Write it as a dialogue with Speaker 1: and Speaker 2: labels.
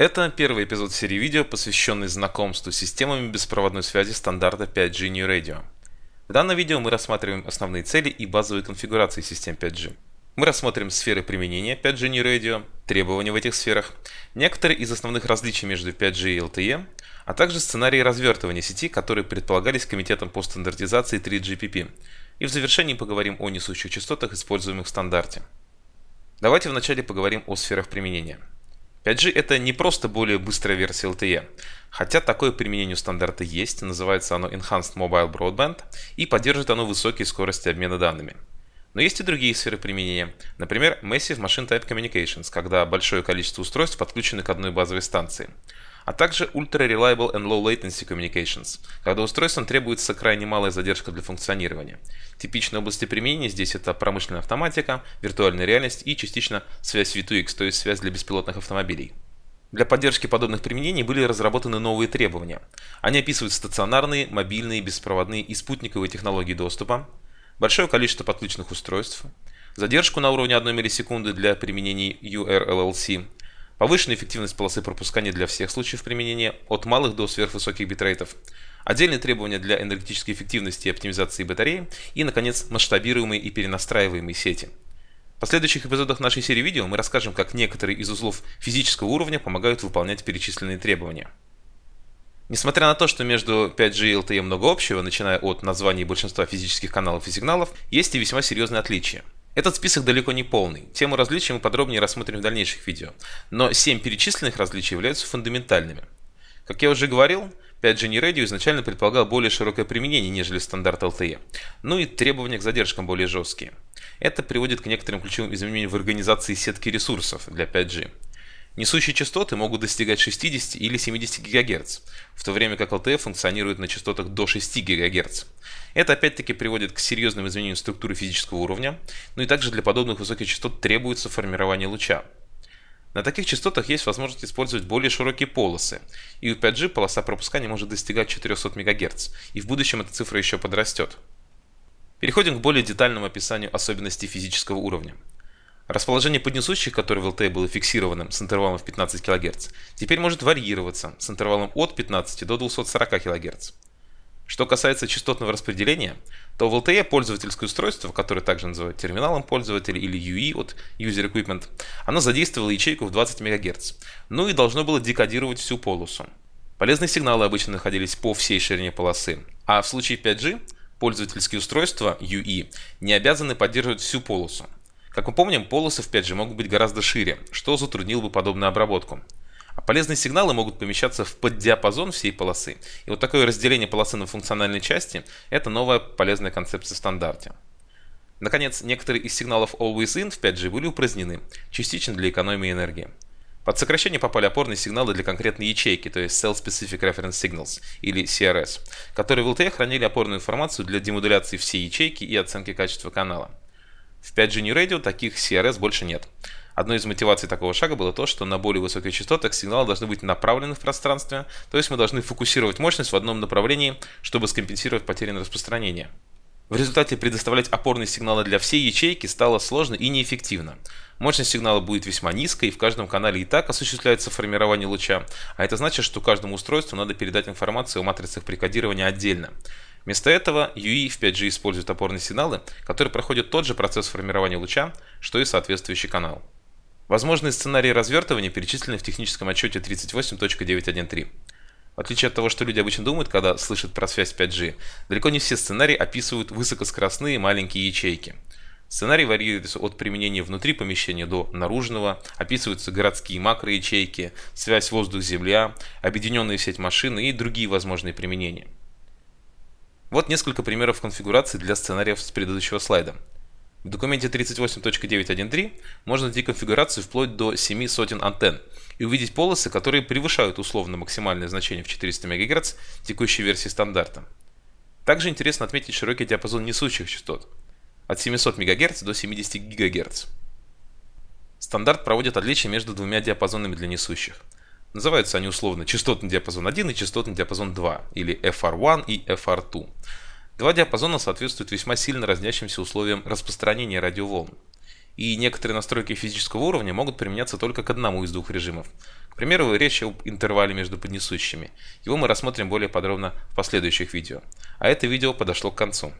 Speaker 1: Это первый эпизод серии видео, посвященный знакомству с системами беспроводной связи стандарта 5G New Radio. В данном видео мы рассматриваем основные цели и базовые конфигурации систем 5G. Мы рассмотрим сферы применения 5G New Radio, требования в этих сферах, некоторые из основных различий между 5G и LTE, а также сценарии развертывания сети, которые предполагались Комитетом по стандартизации 3GPP. И в завершении поговорим о несущих частотах, используемых в стандарте. Давайте вначале поговорим о сферах применения. 5G это не просто более быстрая версия LTE, хотя такое применение у стандарта есть, называется оно Enhanced Mobile Broadband и поддерживает оно высокие скорости обмена данными. Но есть и другие сферы применения, например, Massive Machine Type Communications, когда большое количество устройств подключены к одной базовой станции а также Ultra Reliable and Low Latency Communications, когда устройствам требуется крайне малая задержка для функционирования. Типичные области применения здесь это промышленная автоматика, виртуальная реальность и частично связь V2X, то есть связь для беспилотных автомобилей. Для поддержки подобных применений были разработаны новые требования. Они описывают стационарные, мобильные, беспроводные и спутниковые технологии доступа, большое количество подключенных устройств, задержку на уровне 1 миллисекунды для применений URLLC, Повышенная эффективность полосы пропускания для всех случаев применения, от малых до сверхвысоких битрейтов. Отдельные требования для энергетической эффективности и оптимизации батареи. И, наконец, масштабируемые и перенастраиваемые сети. В последующих эпизодах нашей серии видео мы расскажем, как некоторые из узлов физического уровня помогают выполнять перечисленные требования. Несмотря на то, что между 5G и LTE много общего, начиная от названий большинства физических каналов и сигналов, есть и весьма серьезные отличия. Этот список далеко не полный. Тему различий мы подробнее рассмотрим в дальнейших видео. Но семь перечисленных различий являются фундаментальными. Как я уже говорил, 5G New Radio изначально предполагал более широкое применение, нежели стандарт LTE. Ну и требования к задержкам более жесткие. Это приводит к некоторым ключевым изменениям в организации сетки ресурсов для 5G. Несущие частоты могут достигать 60 или 70 ГГц, в то время как LTE функционирует на частотах до 6 ГГц. Это опять-таки приводит к серьезным изменениям структуры физического уровня, ну и также для подобных высоких частот требуется формирование луча. На таких частотах есть возможность использовать более широкие полосы, и у 5G полоса пропускания может достигать 400 МГц, и в будущем эта цифра еще подрастет. Переходим к более детальному описанию особенностей физического уровня. Расположение поднесущих, которые в LTE было фиксированным с интервалом в 15 кГц, теперь может варьироваться с интервалом от 15 до 240 кГц. Что касается частотного распределения, то в LTE пользовательское устройство, которое также называют терминалом пользователя или UE от User Equipment, оно задействовало ячейку в 20 МГц, ну и должно было декодировать всю полосу. Полезные сигналы обычно находились по всей ширине полосы, а в случае 5G пользовательские устройства UE не обязаны поддерживать всю полосу, как мы помним, полосы в 5G могут быть гораздо шире, что затруднило бы подобную обработку. А полезные сигналы могут помещаться в поддиапазон всей полосы. И вот такое разделение полосы на функциональные части – это новая полезная концепция в стандарте. Наконец, некоторые из сигналов Always In в 5G были упразднены, частично для экономии энергии. Под сокращение попали опорные сигналы для конкретной ячейки, то есть Cell Specific Reference Signals, или CRS, которые в LTE хранили опорную информацию для демодуляции всей ячейки и оценки качества канала. В 5G New Radio таких CRS больше нет. Одной из мотиваций такого шага было то, что на более высоких частотах сигналы должны быть направлены в пространстве, то есть мы должны фокусировать мощность в одном направлении, чтобы скомпенсировать потери на распространение. В результате предоставлять опорные сигналы для всей ячейки стало сложно и неэффективно. Мощность сигнала будет весьма низкой, и в каждом канале и так осуществляется формирование луча, а это значит, что каждому устройству надо передать информацию о матрицах прикодирования отдельно. Вместо этого UI в 5G использует опорные сигналы, которые проходят тот же процесс формирования луча, что и соответствующий канал. Возможные сценарии развертывания перечислены в техническом отчете 38.913. В отличие от того, что люди обычно думают, когда слышат про связь 5G, далеко не все сценарии описывают высокоскоростные маленькие ячейки. Сценарии варьируются от применения внутри помещения до наружного, описываются городские макроячейки, связь воздух-земля, объединенная сеть машины и другие возможные применения. Вот несколько примеров конфигурации для сценариев с предыдущего слайда. В документе 38.9.1.3 можно найти конфигурацию вплоть до 7 сотен антенн и увидеть полосы, которые превышают условно максимальное значение в 400 МГц текущей версии стандарта. Также интересно отметить широкий диапазон несущих частот от 700 МГц до 70 ГГц. Стандарт проводит отличие между двумя диапазонами для несущих – Называются они условно частотный диапазон 1 и частотный диапазон 2, или FR1 и FR2. Два диапазона соответствуют весьма сильно разнящимся условиям распространения радиоволн. И некоторые настройки физического уровня могут применяться только к одному из двух режимов. К примеру, речь об интервале между поднесущими. Его мы рассмотрим более подробно в последующих видео. А это видео подошло к концу.